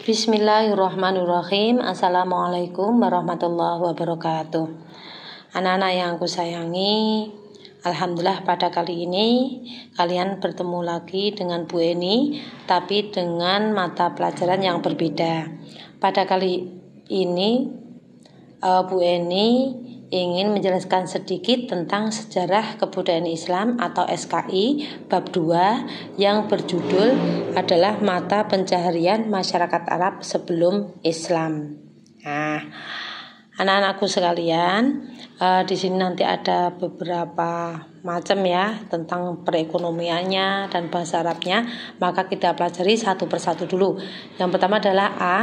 Bismillahirrahmanirrahim. Assalamualaikum warahmatullahi wabarakatuh. Anak-anak yang aku sayangi, Alhamdulillah pada kali ini kalian bertemu lagi dengan Bu Eni tapi dengan mata pelajaran yang berbeda. Pada kali ini eh, Bu Eni ingin menjelaskan sedikit tentang sejarah kebudayaan Islam atau SKI bab 2 yang berjudul adalah mata pencaharian masyarakat Arab sebelum Islam. Nah, anak-anakku sekalian, uh, di sini nanti ada beberapa macam ya tentang perekonomiannya dan bahasa Arabnya, maka kita pelajari satu persatu dulu. Yang pertama adalah A,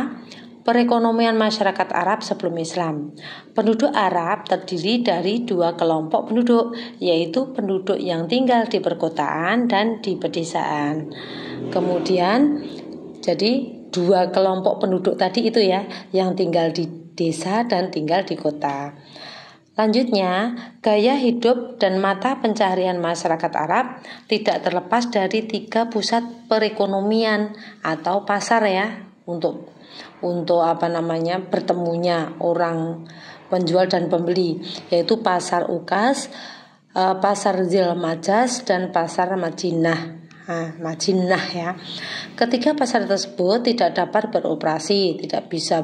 perekonomian masyarakat Arab sebelum Islam. Penduduk Arab terdiri dari dua kelompok penduduk, yaitu penduduk yang tinggal di perkotaan dan di pedesaan. Kemudian, jadi dua kelompok penduduk tadi itu ya, yang tinggal di desa dan tinggal di kota. Lanjutnya, gaya hidup dan mata pencaharian masyarakat Arab tidak terlepas dari tiga pusat perekonomian atau pasar ya, untuk untuk apa namanya bertemunya orang penjual dan pembeli yaitu pasar Ukas, eh, pasar majas dan pasar Majinah. Nah, Majinah ya. Ketiga pasar tersebut tidak dapat beroperasi, tidak bisa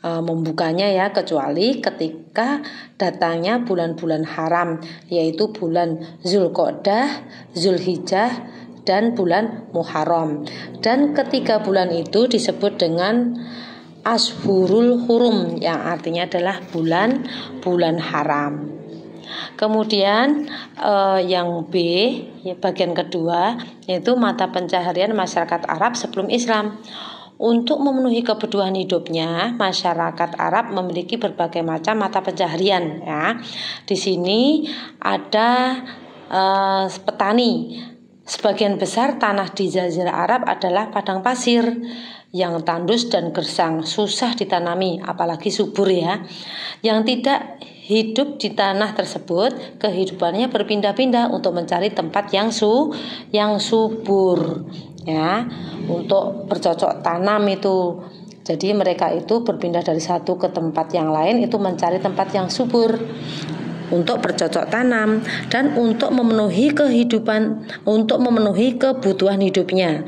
eh, membukanya ya kecuali ketika datangnya bulan-bulan haram yaitu bulan Zulqodah, Zulhijjah, dan bulan Muharram. Dan ketiga bulan itu disebut dengan Ashurul Hurum yang artinya adalah bulan bulan haram. Kemudian eh, yang B ya, bagian kedua yaitu mata pencaharian masyarakat Arab sebelum Islam. Untuk memenuhi kebutuhan hidupnya, masyarakat Arab memiliki berbagai macam mata pencaharian ya. Di sini ada eh, petani Sebagian besar tanah di Jazirah Arab adalah padang pasir yang tandus dan gersang, susah ditanami, apalagi subur ya. Yang tidak hidup di tanah tersebut, kehidupannya berpindah-pindah untuk mencari tempat yang su yang subur ya, untuk bercocok tanam itu. Jadi mereka itu berpindah dari satu ke tempat yang lain itu mencari tempat yang subur untuk bercocok tanam dan untuk memenuhi kehidupan untuk memenuhi kebutuhan hidupnya.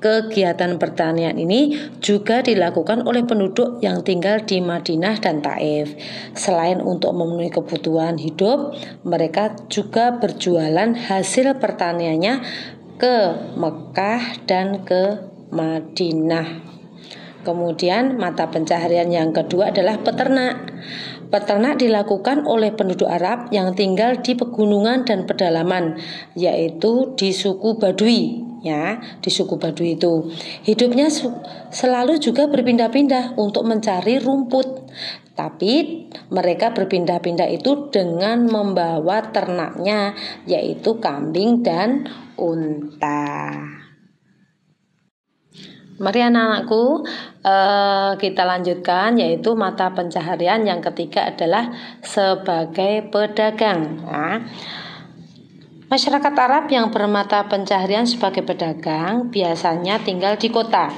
Kegiatan pertanian ini juga dilakukan oleh penduduk yang tinggal di Madinah dan Taif. Selain untuk memenuhi kebutuhan hidup, mereka juga berjualan hasil pertaniannya ke Mekah dan ke Madinah. Kemudian mata pencaharian yang kedua adalah peternak. Peternak dilakukan oleh penduduk Arab yang tinggal di pegunungan dan pedalaman, yaitu di suku Badui ya di suku Badui itu. Hidupnya selalu juga berpindah-pindah untuk mencari rumput. Tapi mereka berpindah-pindah itu dengan membawa ternaknya yaitu kambing dan unta. Mari anak-anakku eh, kita lanjutkan yaitu mata pencaharian yang ketiga adalah sebagai pedagang. Nah, masyarakat Arab yang bermata pencaharian sebagai pedagang biasanya tinggal di kota.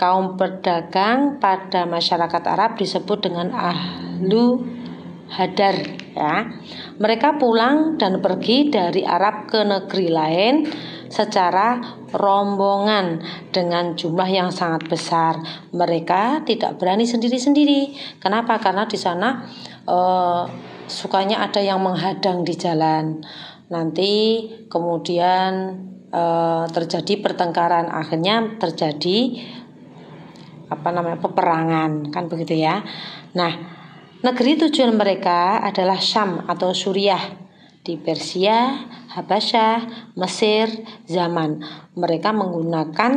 Kaum pedagang pada masyarakat Arab disebut dengan ahlu hadar ya. Mereka pulang dan pergi dari Arab ke negeri lain secara rombongan dengan jumlah yang sangat besar. Mereka tidak berani sendiri-sendiri. Kenapa? Karena di sana eh, sukanya ada yang menghadang di jalan. Nanti kemudian eh, terjadi pertengkaran, akhirnya terjadi apa namanya peperangan kan begitu ya. Nah, negeri tujuan mereka adalah Syam atau Suriah di Persia, Habasyah, Mesir, zaman. Mereka menggunakan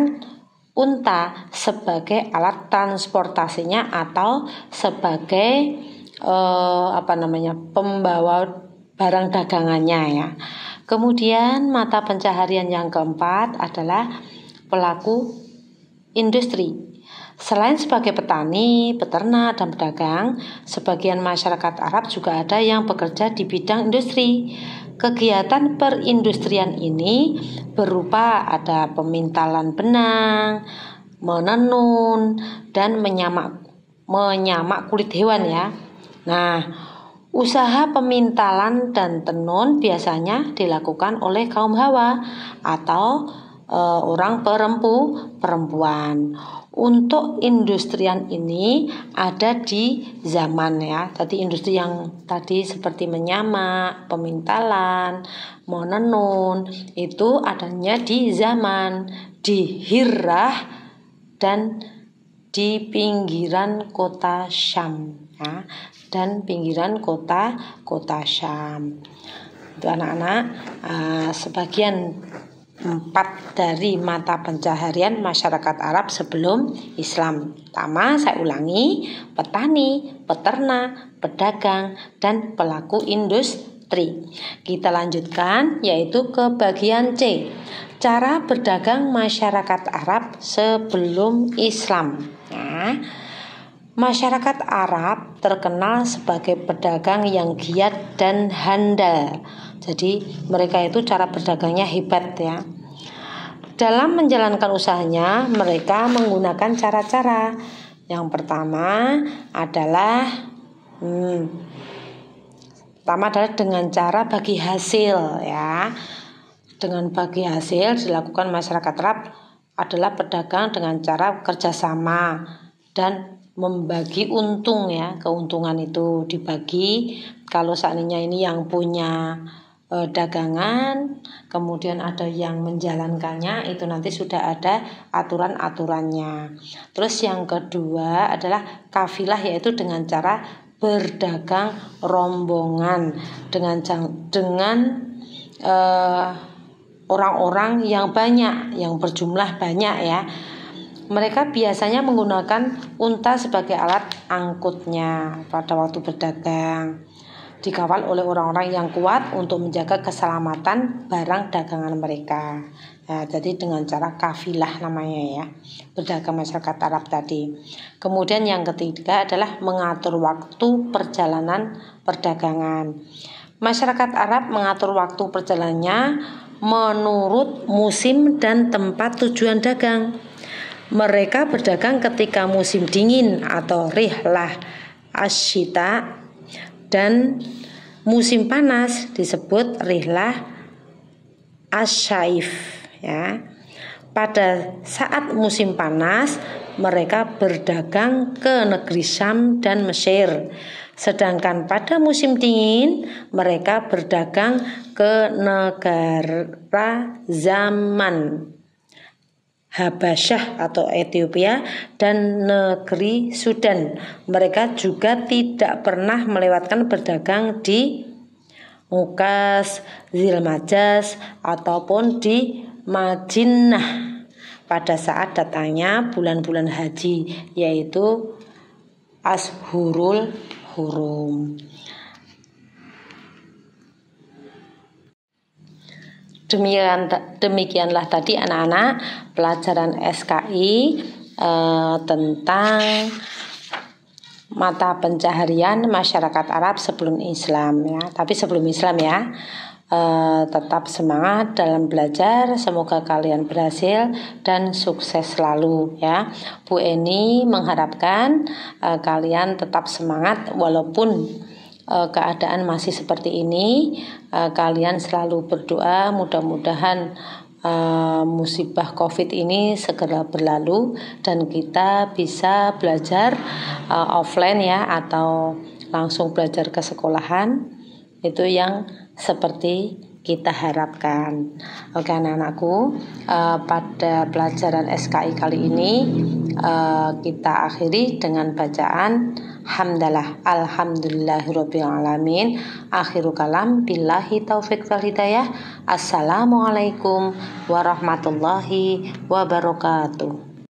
unta sebagai alat transportasinya atau sebagai eh, apa namanya pembawa barang dagangannya ya. Kemudian mata pencaharian yang keempat adalah pelaku industri. Selain sebagai petani, peternak, dan pedagang, sebagian masyarakat Arab juga ada yang bekerja di bidang industri. Kegiatan perindustrian ini berupa ada pemintalan benang, menenun, dan menyamak menyamak kulit hewan ya. Nah, usaha pemintalan dan tenun biasanya dilakukan oleh kaum Hawa atau uh, orang perempu perempuan. Untuk industrian ini ada di zaman ya. Tadi industri yang tadi seperti menyamak, pemintalan, menenun itu adanya di zaman di Hirah dan di pinggiran kota Syam ya dan pinggiran kota kota Syam. Itu anak-anak uh, sebagian empat dari mata pencaharian masyarakat Arab sebelum Islam. Pertama, saya ulangi, petani, peternak, pedagang, dan pelaku industri. Kita lanjutkan, yaitu ke bagian C, cara berdagang masyarakat Arab sebelum Islam. Nah, masyarakat Arab terkenal sebagai pedagang yang giat dan handal jadi mereka itu cara berdagangnya hebat ya. Dalam menjalankan usahanya, mereka menggunakan cara-cara. Yang pertama adalah hmm, pertama adalah dengan cara bagi hasil ya. Dengan bagi hasil dilakukan masyarakat terap adalah pedagang dengan cara kerjasama dan membagi untung ya keuntungan itu dibagi kalau seandainya ini yang punya e, dagangan, kemudian ada yang menjalankannya, itu nanti sudah ada aturan-aturannya. Terus yang kedua adalah kafilah yaitu dengan cara berdagang rombongan dengan dengan e, orang-orang yang banyak, yang berjumlah banyak ya. Mereka biasanya menggunakan unta sebagai alat angkutnya pada waktu berdagang dikawal oleh orang-orang yang kuat untuk menjaga keselamatan barang dagangan mereka. Ya, jadi dengan cara kafilah namanya ya, berdagang masyarakat Arab tadi. Kemudian yang ketiga adalah mengatur waktu perjalanan perdagangan. Masyarakat Arab mengatur waktu perjalanannya menurut musim dan tempat tujuan dagang. Mereka berdagang ketika musim dingin atau rihlah asyita dan musim panas disebut rihlah asyaif ya. Pada saat musim panas mereka berdagang ke negeri Syam dan Mesir. Sedangkan pada musim dingin mereka berdagang ke negara zaman Habasyah atau Ethiopia dan negeri Sudan. Mereka juga tidak pernah melewatkan berdagang di Mukas, Zilmajas ataupun di Majinah pada saat datangnya bulan-bulan haji yaitu Ashurul Hurum. Demikian, demikianlah tadi anak-anak pelajaran SKI eh, tentang mata pencaharian masyarakat Arab sebelum Islam ya. Tapi sebelum Islam ya. Uh, tetap semangat dalam belajar. Semoga kalian berhasil dan sukses selalu ya. Bu Eni mengharapkan uh, kalian tetap semangat walaupun Eh, keadaan masih seperti ini, eh, kalian selalu berdoa mudah-mudahan eh, musibah COVID ini segera berlalu dan kita bisa belajar offline ya atau langsung belajar ke sekolahan itu yang seperti kita harapkan. Oke anak-anakku, pada pelajaran SKI kali ini kita akhiri dengan bacaan hamdalah alhamdulillahirabbil alamin akhiru kalam billahi taufik wal hidayah assalamualaikum warahmatullahi wabarakatuh